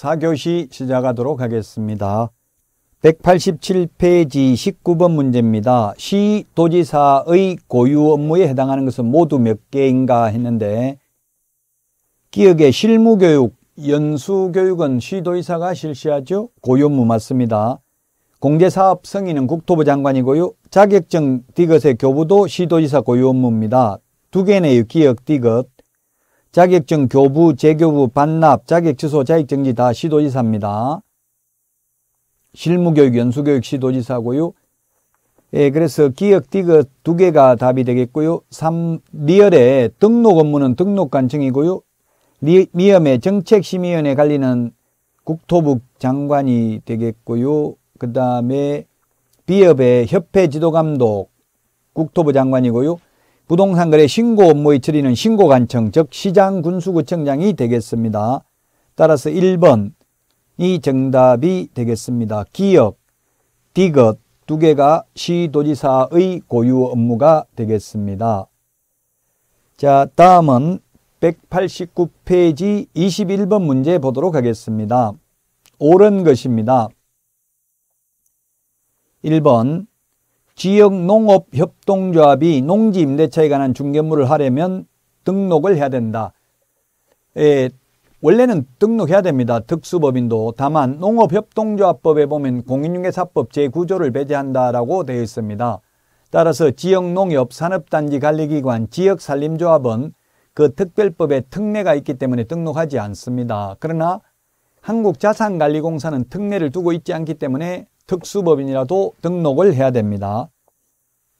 4교시 시작하도록 하겠습니다. 187페이지 19번 문제입니다. 시 도지사의 고유 업무에 해당하는 것은 모두 몇 개인가 했는데 기억의 실무교육, 연수교육은 시도지사가 실시하죠. 고유 업무 맞습니다. 공제사업 승인은 국토부 장관이고요. 자격증 디귿의 교부도 시도지사 고유 업무입니다. 두 개네요. 기억 디귿. 자격증 교부, 재교부, 반납, 자격 취소, 자격정지 다 시도지사입니다. 실무교육, 연수교육 시도지사고요. 예, 그래서 기억, 디귿 두 개가 답이 되겠고요. 3, 리얼의 등록 업무는 등록관청이고요. 리, 미엄의 정책심의위원회 갈리는 국토부 장관이 되겠고요. 그 다음에 비업의 협회 지도감독 국토부 장관이고요. 부동산 거래 신고 업무의 처리는 신고관청 즉 시장군수구청장이 되겠습니다. 따라서 1번 이 정답이 되겠습니다. 기역 디귿 두 개가 시도지사의 고유 업무가 되겠습니다. 자, 다음은 189페이지 21번 문제 보도록 하겠습니다. 옳은 것입니다. 1번 지역 농업 협동조합이 농지 임대차에 관한 중개물을 하려면 등록을 해야 된다. 예, 원래는 등록해야 됩니다. 특수법인도 다만 농업협동조합법에 보면 공인중개사법 제9조를 배제한다라고 되어 있습니다. 따라서 지역농협 산업단지 관리기관 지역산림조합은 그 특별법에 특례가 있기 때문에 등록하지 않습니다. 그러나 한국자산관리공사는 특례를 두고 있지 않기 때문에 특수법인이라도 등록을 해야 됩니다.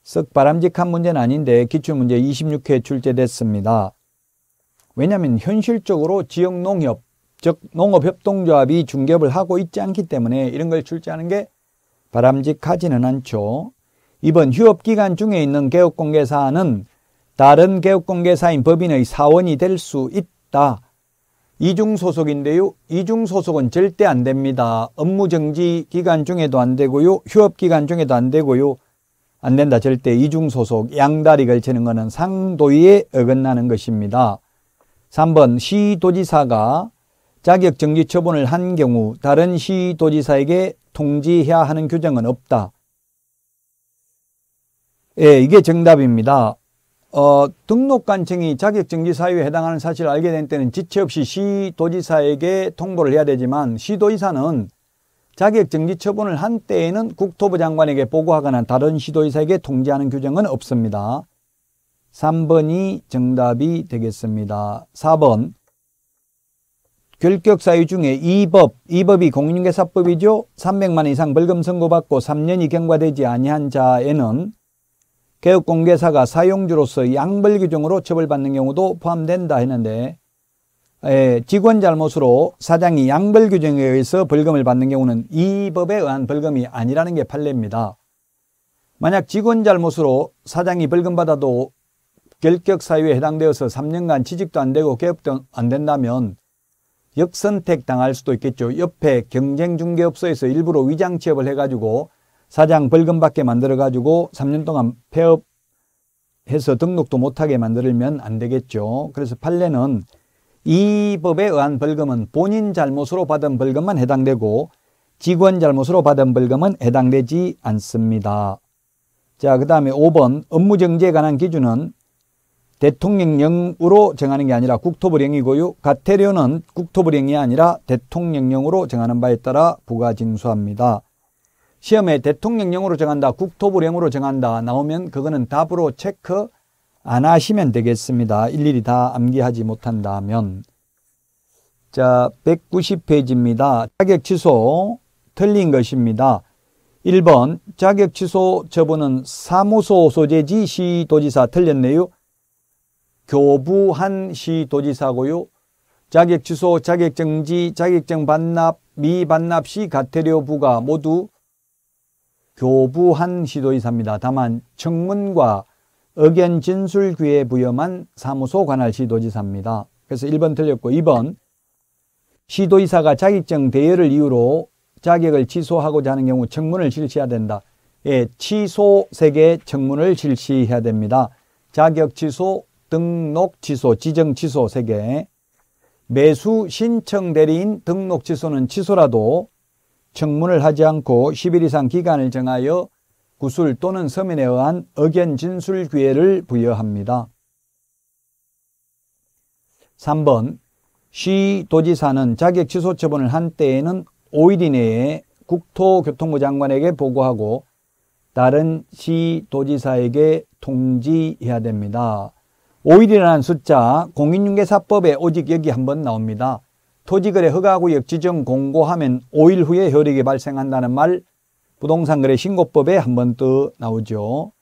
썩 바람직한 문제는 아닌데 기출문제 26회 출제됐습니다. 왜냐하면 현실적으로 지역농협, 즉 농업협동조합이 중개업을 하고 있지 않기 때문에 이런 걸 출제하는 게 바람직하지는 않죠. 이번 휴업기간 중에 있는 개업공개사는 다른 개업공개사인 법인의 사원이 될 수 있다. 이중소속인데요. 이중소속은 절대 안 됩니다. 업무정지 기간 중에도 안 되고요. 휴업기간 중에도 안 되고요. 안 된다. 절대 이중소속 양다리 걸치는 것은 상도위에 어긋나는 것입니다. 3번 시도지사가 자격정지 처분을 한 경우 다른 시도지사에게 통지해야 하는 규정은 없다. 예, 이게 정답입니다. 어, 등록관청이 자격정지 사유에 해당하는 사실을 알게 된 때는 지체 없이 시도지사에게 통보를 해야 되지만 시도지사는 자격정지 처분을 한 때에는 국토부 장관에게 보고하거나 다른 시도지사에게 통지하는 규정은 없습니다. 3번이 정답이 되겠습니다. 4번 결격사유 중에 2 법, 2 법이 공인중개사법이죠. 300만 이상 벌금 선고받고 3년이 경과되지 아니한 자에는 개업공개사가 사용주로서 양벌 규정으로 처벌받는 경우도 포함된다 했는데 에, 직원 잘못으로 사장이 양벌 규정에 의해서 벌금을 받는 경우는 이 법에 의한 벌금이 아니라는 게 판례입니다. 만약 직원 잘못으로 사장이 벌금받아도 결격 사유에 해당되어서 3년간 취직도 안 되고 개업도 안 된다면 역선택 당할 수도 있겠죠. 옆에 경쟁 중개업소에서 일부러 위장 취업을 해가지고 사장 벌금 받게 만들어 가지고 3년 동안 폐업해서 등록도 못하게 만들면 안 되겠죠. 그래서 판례는 이 법에 의한 벌금은 본인 잘못으로 받은 벌금만 해당되고 직원 잘못으로 받은 벌금은 해당되지 않습니다. 자, 그 다음에 5번 업무정지에 관한 기준은 대통령령으로 정하는 게 아니라 국토부령이고요. 가태료는 국토부령이 아니라 대통령령으로 정하는 바에 따라 부과징수합니다. 시험에 대통령령으로 정한다, 국토부령으로 정한다 나오면 그거는 답으로 체크 안 하시면 되겠습니다. 일일이 다 암기하지 못한다면. 자, 190페이지입니다. 자격 취소 틀린 것입니다. 1번 자격 취소 처분은 사무소 소재지 시도지사 틀렸네요. 교부한 시도지사고요. 자격 취소, 자격 정지, 자격증 반납, 미반납 시 가태료 부가 모두 교부한 시도이사입니다. 다만 청문과 의견 진술 귀에 부여만 사무소 관할 시도지사입니다. 그래서 1번 틀렸고 2번 시도이사가 자격증 대여를 이유로 자격을 취소하고자 하는 경우 청문을 실시해야 된다. 예, 취소 세개 청문을 실시해야 됩니다. 자격 취소, 등록 취소, 지정 취소 세개 매수 신청 대리인 등록 취소는 취소라도 청문을 하지 않고 10일 이상 기간을 정하여 구술 또는 서면에 의한 의견 진술 기회를 부여합니다. 3번 시 도지사는 자격 취소 처분을 한 때에는 5일 이내에 국토교통부 장관에게 보고하고 다른 시 도지사에게 통지해야 됩니다. 5일이라는 숫자 공인중개사법에 오직 여기 한번 나옵니다. 토지거래 허가구역 지정 공고하면 5일 후에 효력이 발생한다는 말 부동산거래 신고법에 한 번 더 나오죠.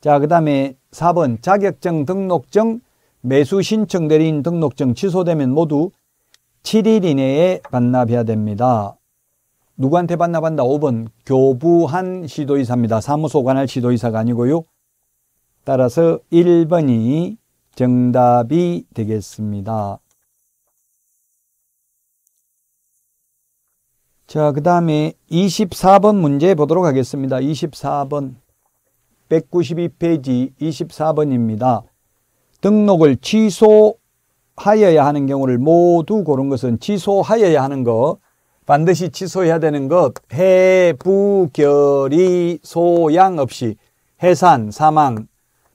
자, 그 다음에 4번 자격증 등록증 매수 신청 대리인 등록증 취소되면 모두 7일 이내에 반납해야 됩니다. 누구한테 반납한다? 5번 교부한 시도이사입니다. 사무소 관할 시도이사가 아니고요. 따라서 1번이 정답이 되겠습니다. 자, 그 다음에 24번 문제 보도록 하겠습니다. 24번. 192페이지 24번입니다. 등록을 취소하여야 하는 경우를 모두 고른 것은 취소하여야 하는 것, 반드시 취소해야 되는 것, 해부결의 소양 없이 해산, 사망,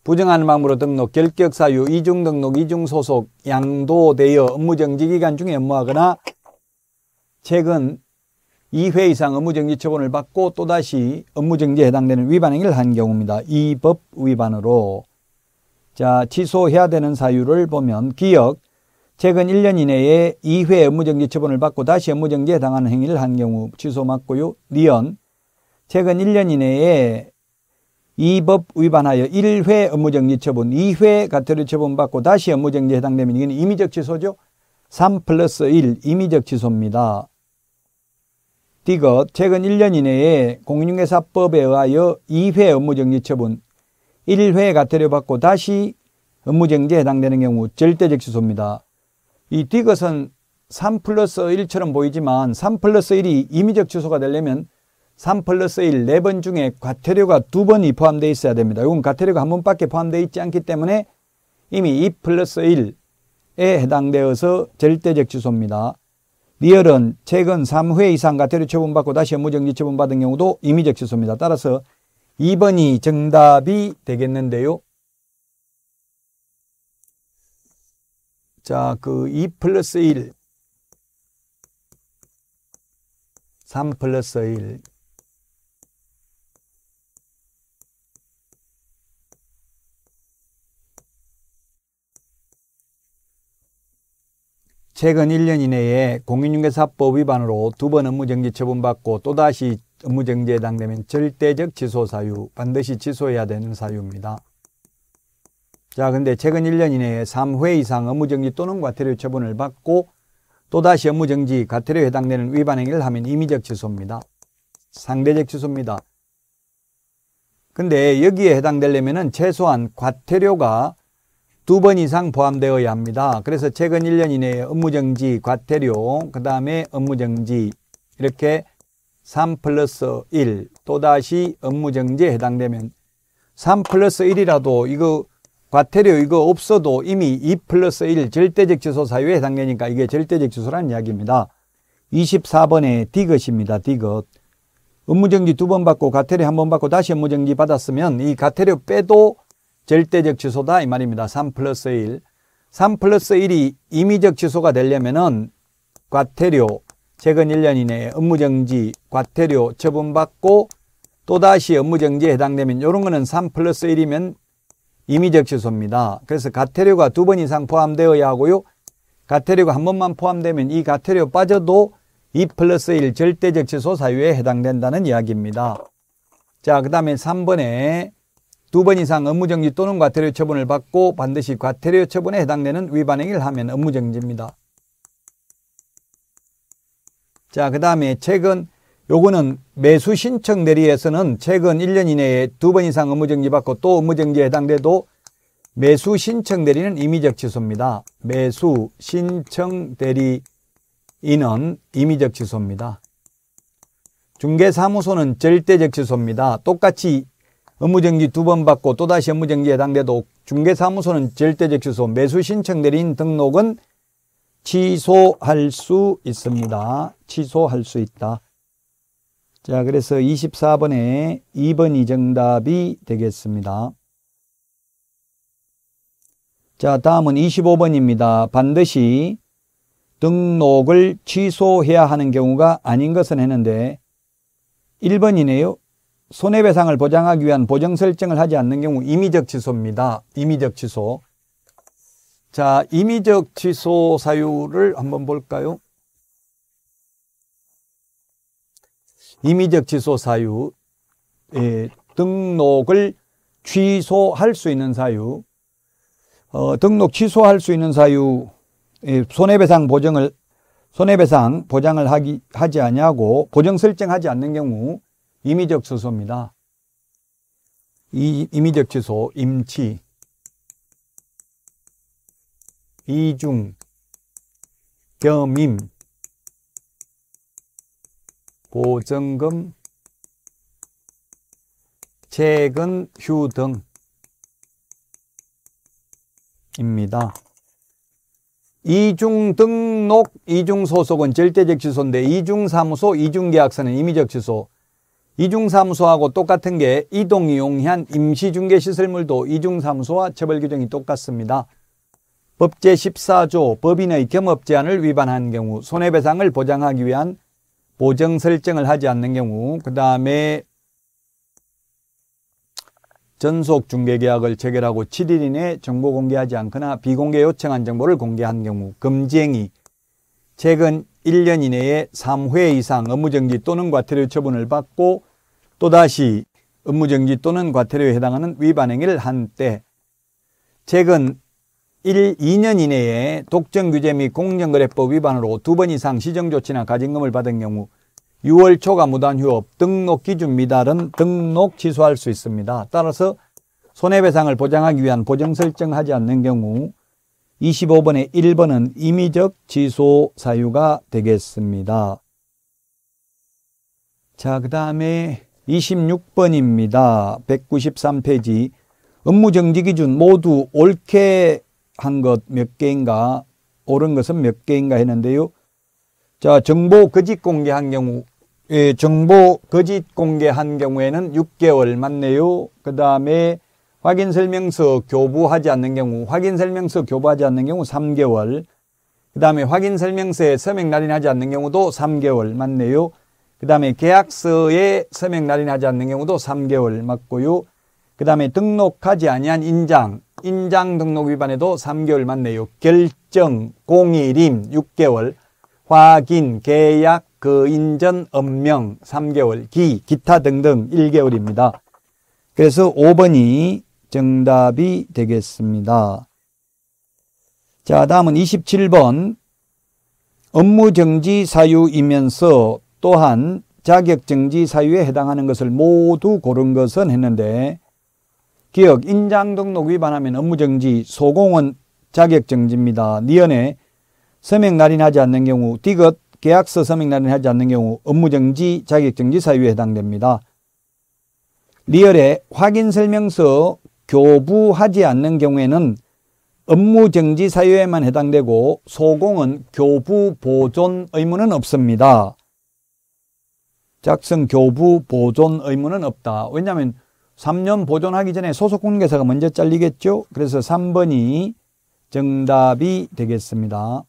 부정한 방법으로 등록, 결격사유, 이중등록, 이중소속, 양도되어 업무정지기간 중에 업무하거나 최근 2회 이상 업무정지 처분을 받고 또다시 업무정지에 해당되는 위반 행위를 한 경우입니다. 이 법 위반으로 자 취소해야 되는 사유를 보면 기억 최근 1년 이내에 2회 업무정지 처분을 받고 다시 업무정지에 해당하는 행위를 한 경우 취소 맞고요. 니언 최근 1년 이내에 이 법 위반하여 1회 업무정지 처분, 2회 가태료 처분받고 다시 업무정지에 해당되면 이건 임의적 취소죠. 3 플러스 1 임의적 취소입니다. 디귿 최근 1년 이내에 공인중개사법에 의하여 2회 업무정지 처분, 1회 가태료 받고 다시 업무정지에 해당되는 경우 절대적 취소입니다. 이 디귿은 3 플러스 1처럼 보이지만 3 플러스 1이 임의적 취소가 되려면 3 플러스 1네번 중에 과태료가 두 번이 포함되어 있어야 됩니다. 이건 과태료가 한 번밖에 포함되어 있지 않기 때문에 이미 2 플러스 1에 해당되어서 절대적 취소입니다. 리얼은 최근 3회 이상과 태료 처분받고 다시 업무정지 처분받은 경우도 임의적 취소입니다. 따라서 2번이 정답이 되겠는데요. 자, 그 2 플러스 1, 3 플러스 1, 최근 1년 이내에 공인중개사법 위반으로 두 번 업무정지 처분받고 또다시 업무정지에 해당되면 절대적 취소 사유, 반드시 취소해야 되는 사유입니다. 자, 근데 최근 1년 이내에 3회 이상 업무정지 또는 과태료 처분을 받고 또다시 업무정지, 과태료에 해당되는 위반 행위를 하면 임의적 취소입니다. 상대적 취소입니다. 근데 여기에 해당되려면 최소한 과태료가 두번 이상 포함되어야 합니다. 그래서 최근 1년 이내에 업무정지, 과태료, 그 다음에 업무정지 이렇게 3 플러스 1 또다시 업무정지에 해당되면 3 플러스 1이라도 이거 과태료 이거 없어도 이미 2 플러스 1 절대적 주소 사유에 해당되니까 이게 절대적 주소라는 이야기입니다. 24번에 디귿입니다. 디귿. 업무정지 두 번 받고 과태료 한 번 받고 다시 업무정지 받았으면 이 과태료 빼도 절대적 지소다 이 말입니다. 3 플러스 1. 3 플러스 1이 임의적 지소가 되려면 과태료 최근 1년 이내에 업무정지 과태료 처분받고 또다시 업무정지에 해당되면 이런 거는 3 플러스 1이면 임의적 취소입니다. 그래서 과태료가 두 번 이상 포함되어야 하고요. 과태료가 한 번만 포함되면 이 과태료 빠져도 2 플러스 1 절대적 취소 사유에 해당된다는 이야기입니다. 자, 그 다음에 3번에 두번 이상 업무정지 또는 과태료 처분을 받고 반드시 과태료 처분에 해당되는 위반 행위를 하면 업무정지입니다. 자, 그 다음에 최근 요거는 매수 신청 대리에서는 최근 1년 이내에 두 번 이상 업무정지 받고 또 업무정지에 해당돼도 매수 신청 대리는 임의적 취소입니다. 매수 신청 대리인은 임의적 취소입니다. 중개사무소는 절대적 취소입니다. 똑같이 업무정지 두 번 받고 또다시 업무정지에 해당돼도 중개사무소는 절대적 취소, 매수 신청 내린 등록은 취소할 수 있습니다. 취소할 수 있다. 자, 그래서 24번에 2번이 정답이 되겠습니다. 자, 다음은 25번입니다. 반드시 등록을 취소해야 하는 경우가 아닌 것은 했는데 1번이네요. 손해배상을 보장하기 위한 보정 설정을 하지 않는 경우 임의적 취소입니다. 임의적 취소. 자, 임의적 취소 사유를 한번 볼까요? 임의적 취소 사유, 예, 등록을 취소할 수 있는 사유, 어, 등록 취소할 수 있는 사유, 예, 손해배상 보정을 손해배상 보장을 하기 하지 아니고 보정 설정하지 않는 경우 임의적 소소입니다. 이, 임의적 주소 임치, 이중, 겸임, 보증금, 최근 휴 등입니다. 이중 등록, 이중 소속은 절대적 주소인데 이중 사무소, 이중 계약서는 임의적 주소 이중사무소하고 똑같은 게 이동 이용한 임시중개시설물도 이중사무소와 처벌규정이 똑같습니다. 법 제14조 법인의 겸업제한을 위반한 경우 손해배상을 보장하기 위한 보정 설정을 하지 않는 경우 그 다음에 전속 중개계약을 체결하고 7일 이내 정보 공개하지 않거나 비공개 요청한 정보를 공개한 경우 금지행위 최근 1년 이내에 3회 이상 업무정지 또는 과태료 처분을 받고 또다시 업무정지 또는 과태료에 해당하는 위반 행위를 한 때 최근 1, 2년 이내에 독점 규제 및 공정거래법 위반으로 두 번 이상 시정조치나 가진금을 받은 경우 6월 초과 무단휴업 등록 기준 미달은 등록 취소할 수 있습니다. 따라서 손해배상을 보장하기 위한 보정 설정하지 않는 경우 25번의 1번은 임의적 취소 사유가 되겠습니다. 자, 그 다음에 26번입니다. 193페이지. 업무정지 기준 모두 옳게 한 것 몇 개인가, 옳은 것은 몇 개인가 했는데요. 자, 정보 거짓 공개한 경우, 예, 정보 거짓 공개한 경우에는 6개월 맞네요. 그 다음에 확인 설명서 교부하지 않는 경우, 확인 설명서 교부하지 않는 경우 3개월. 그 다음에 확인 설명서에 서명 날인하지 않는 경우도 3개월 맞네요. 그 다음에 계약서에 서명 날인하지 않는 경우도 3개월 맞고요. 그 다음에 등록하지 아니한 인장, 인장 등록 위반에도 3개월 맞네요. 결정, 공일임 6개월, 확인, 계약, 그 인전, 엄명 3개월, 기, 기타 등등 1개월입니다. 그래서 5번이 정답이 되겠습니다. 자, 다음은 27번 업무정지 사유이면서 또한 자격정지 사유에 해당하는 것을 모두 고른 것은 했는데 기억 인장등록 위반하면 업무정지 소공은 자격정지입니다. 니언에 서명 날인하지 않는 경우 디귿 계약서 서명 날인하지 않는 경우 업무정지 자격정지 사유에 해당됩니다. 리얼에 확인설명서 교부하지 않는 경우에는 업무정지 사유에만 해당되고 소공은 교부 보존 의무는 없습니다. 작성 교부 보존 의무는 없다. 왜냐하면 3년 보존하기 전에 소속 공개사가 먼저 잘리겠죠. 그래서 3번이 정답이 되겠습니다.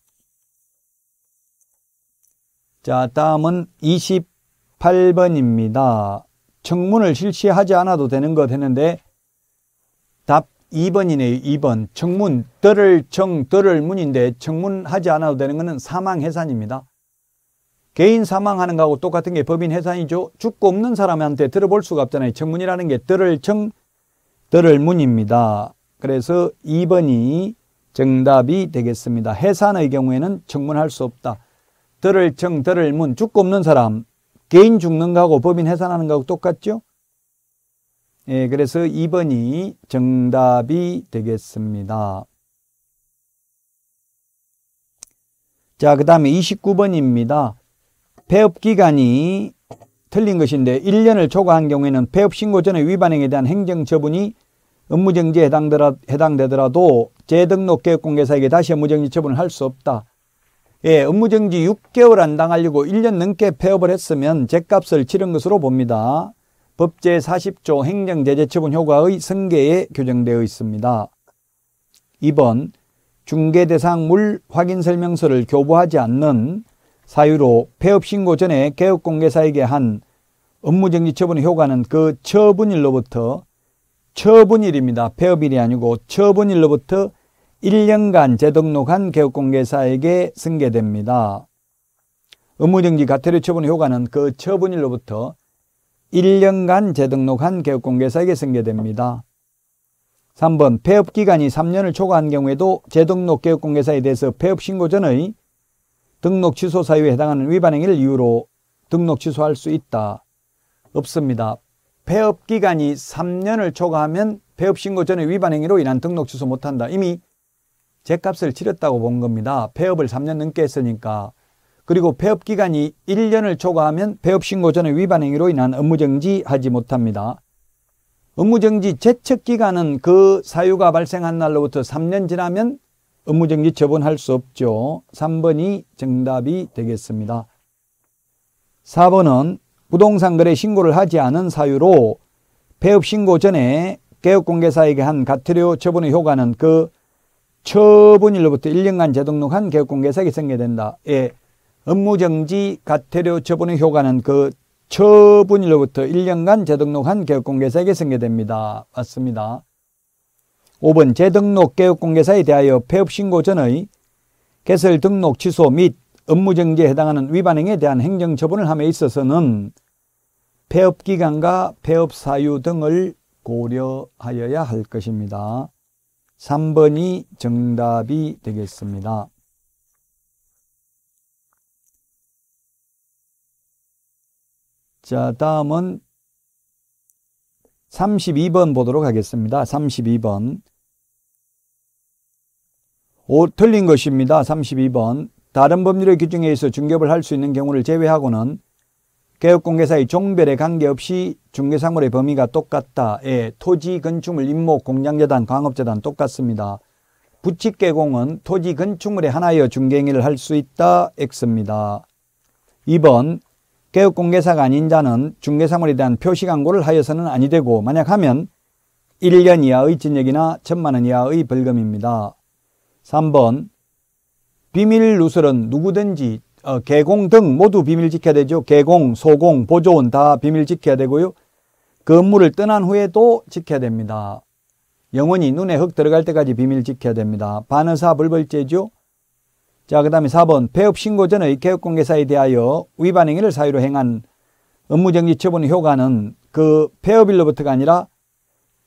자, 다음은 28번입니다. 청문을 실시하지 않아도 되는 것 했는데 답 2번이네요. 2번. 청문, 들을 청, 들을 문인데 청문하지 않아도 되는 것은 사망해산입니다. 개인 사망하는 거하고 똑같은 게 법인 해산이죠. 죽고 없는 사람한테 들어볼 수가 없잖아요. 청문이라는 게 들을 청, 들을 문입니다. 그래서 2번이 정답이 되겠습니다. 해산의 경우에는 청문할 수 없다. 들을 청, 들을 문, 죽고 없는 사람, 개인 죽는 거하고 법인 해산하는 거하고 똑같죠? 예, 그래서 2번이 정답이 되겠습니다. 자, 그 다음에 29번입니다. 배업 기간이 틀린 것인데 1년을 초과한 경우에는 배업 신고 전에 위반 행에 대한 행정 처분이 업무정지에 해당되더라, 도 재등록 계획공개사에게 다시 업무정지 처분을 할 수 없다. 예, 업무정지 6개월 안 당하려고 1년 넘게 폐업을 했으면 제값을 치른 것으로 봅니다. 법제 40조 행정제재처분 효과의 성계에 규정되어 있습니다. 2번 중개대상물 확인설명서를 교부하지 않는 사유로 폐업 신고 전에 개업공개사에게 한 업무정지 처분의 효과는 그 처분일로부터 처분일입니다. 폐업일이 아니고 처분일로부터 1년간 재등록한 개업공개사에게 승계됩니다. 업무정지 가태료 처분의 효과는 그 처분일로부터 1년간 재등록한 개업공개사에게 승계됩니다. 3번 폐업기간이 3년을 초과한 경우에도 재등록 개업공개사에 대해서 폐업신고 전의 등록 취소 사유에 해당하는 위반 행위를 이유로 등록 취소할 수 있다. 없습니다. 폐업 기간이 3년을 초과하면 폐업 신고 전에 위반 행위로 인한 등록 취소 못한다. 이미 제값을 치렀다고 본 겁니다. 폐업을 3년 넘게 했으니까. 그리고 폐업 기간이 1년을 초과하면 폐업 신고 전에 위반 행위로 인한 업무정지 하지 못합니다. 업무정지 제척 기간은 그 사유가 발생한 날로부터 3년 지나면 업무정지 처분할 수 없죠. 3번이 정답이 되겠습니다. 4번은 부동산 거래 신고를 하지 않은 사유로 폐업 신고 전에 개업공개사에게 한가태료 처분의 효과는 그 처분일로부터 1년간 재등록한 개업공개사에게 전개된다. 예. 업무정지 가태료 처분의 효과는 그 처분일로부터 1년간 재등록한 개업공개사에게 전개됩니다. 맞습니다. 5번 재등록 개업공개사에 대하여 폐업신고 전의 개설 등록 취소 및 업무정지에 해당하는 위반행에 위 대한 행정처분을 함에 있어서는 폐업기간과 폐업사유 등을 고려하여야 할 것입니다. 3번이 정답이 되겠습니다. 1 자, 다음은 32번 보도록 하겠습니다. 32번. 오, 틀린 것입니다. 32번. 다른 법률의 규정에 의해서 중개업을 할 수 있는 경우를 제외하고는 개업공개사의 종별에 관계없이 중개상물의 범위가 똑같다. 에 토지, 건축물, 임목, 공장재단, 광업재단 똑같습니다. 부칙개공은 토지, 건축물에 하나여 중개행위를 할 수 있다. X입니다. 2번. 개업공개사가 아닌 자는 중개상물에 대한 표시광고를 하여서는 아니되고 만약 하면 1년 이하의 징역이나 천만원 이하의 벌금입니다. 3번 비밀 누설은 누구든지 어, 개공 등 모두 비밀 지켜야 되죠. 개공, 소공, 보조원 다 비밀 지켜야 되고요. 건물을 그 떠난 후에도 지켜야 됩니다. 영원히 눈에 흙 들어갈 때까지 비밀 지켜야 됩니다. 반의사 불벌죄죠. 자, 그 다음에 4번 폐업 신고 전의 개업공개사에 대하여 위반 행위를 사유로 행한 업무정지 처분 효과는 그 폐업일로부터가 아니라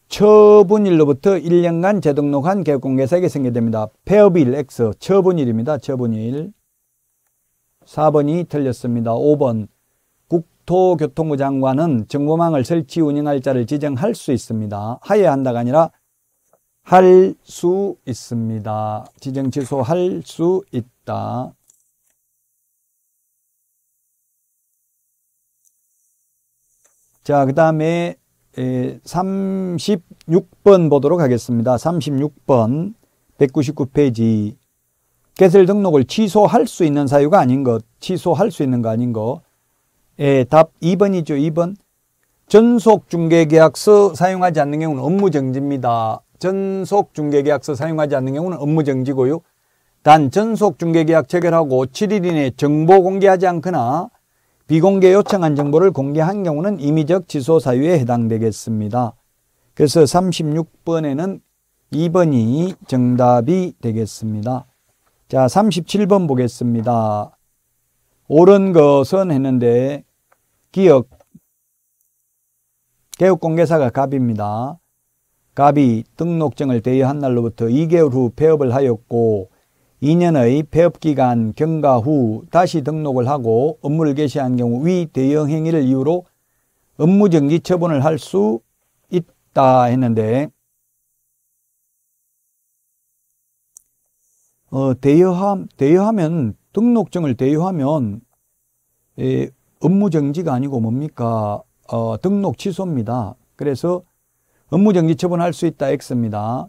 처분일로부터 1년간 재등록한 개공개사에게 생겨됩니다. 폐업일 X, 처분일입니다. 처분일. 4번이 틀렸습니다. 5번. 국토교통부 장관은 정보망을 설치 운영할 자를 지정할 수 있습니다. 하여야 한다가 아니라 할 수 있습니다. 지정 취소할 수 있다. 자그 다음에 36번 예, 보도록 하겠습니다. 36번 199페이지 개설 등록을 취소할 수 있는 사유가 아닌 것, 취소할 수 있는 거 아닌 거. 예, 답 2번이죠. 2번. 전속 중개계약서 사용하지 않는 경우는 업무 정지입니다. 전속 중개계약서 사용하지 않는 경우는 업무 정지고요. 단 전속 중개계약 체결하고 7일 이내 정보 공개하지 않거나 비공개 요청한 정보를 공개한 경우는 임의적 지소 사유에 해당되겠습니다. 그래서 36번에는 2번이 정답이 되겠습니다. 자, 37번 보겠습니다. 옳은 것은 했는데 기억 개업 공개사가 갑입니다. 갑이 등록증을 대여한 날로부터 2개월 후 폐업을 하였고 2년의 폐업기간 경과 후 다시 등록을 하고 업무를 개시한 경우 위 대형 행위를 이유로 업무정지 처분을 할 수 있다 했는데 어, 대여함, 대여하면 등록증을 대여하면 예, 업무정지가 아니고 뭡니까 어, 등록 취소입니다 그래서 업무정지 처분할 수 있다 X입니다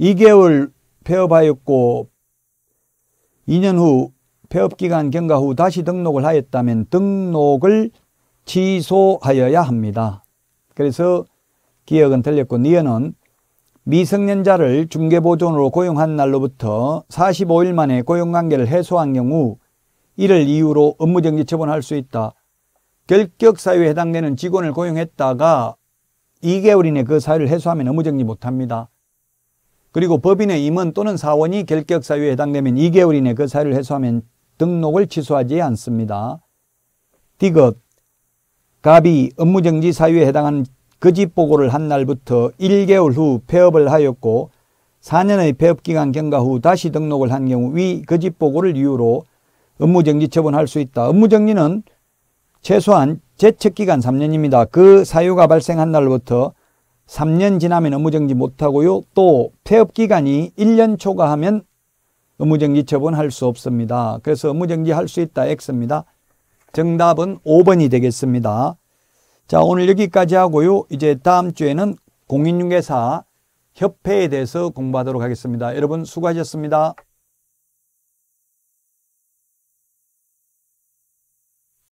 2개월 폐업하였고 2년 후 폐업기간 경과 후 다시 등록을 하였다면 등록을 취소하여야 합니다. 그래서 기억은 틀렸고 니은은 미성년자를 중개보존으로 고용한 날로부터 45일 만에 고용관계를 해소한 경우 이를 이유로 업무정지 처분할 수 있다. 결격사유에 해당되는 직원을 고용했다가 2개월 이내 그 사유를 해소하면 업무정지 못합니다. 그리고 법인의 임원 또는 사원이 결격 사유에 해당되면 2개월 이내 그 사유를 해소하면 등록을 취소하지 않습니다. 디귿 갑이 업무정지 사유에 해당한 거짓 보고를 한 날부터 1개월 후 폐업을 하였고 4년의 폐업기간 경과 후 다시 등록을 한 경우 위 거짓 보고를 이유로 업무정지 처분할 수 있다. 업무정지는 최소한 재척기간 3년입니다. 그 사유가 발생한 날부터 3년 지나면 업무정지 못하고요. 또 폐업기간이 1년 초과하면 업무정지 처분할 수 없습니다. 그래서 업무정지 할 수 있다 X입니다. 정답은 5번이 되겠습니다. 자 오늘 여기까지 하고요. 이제 다음 주에는 공인중개사 협회에 대해서 공부하도록 하겠습니다. 여러분 수고하셨습니다.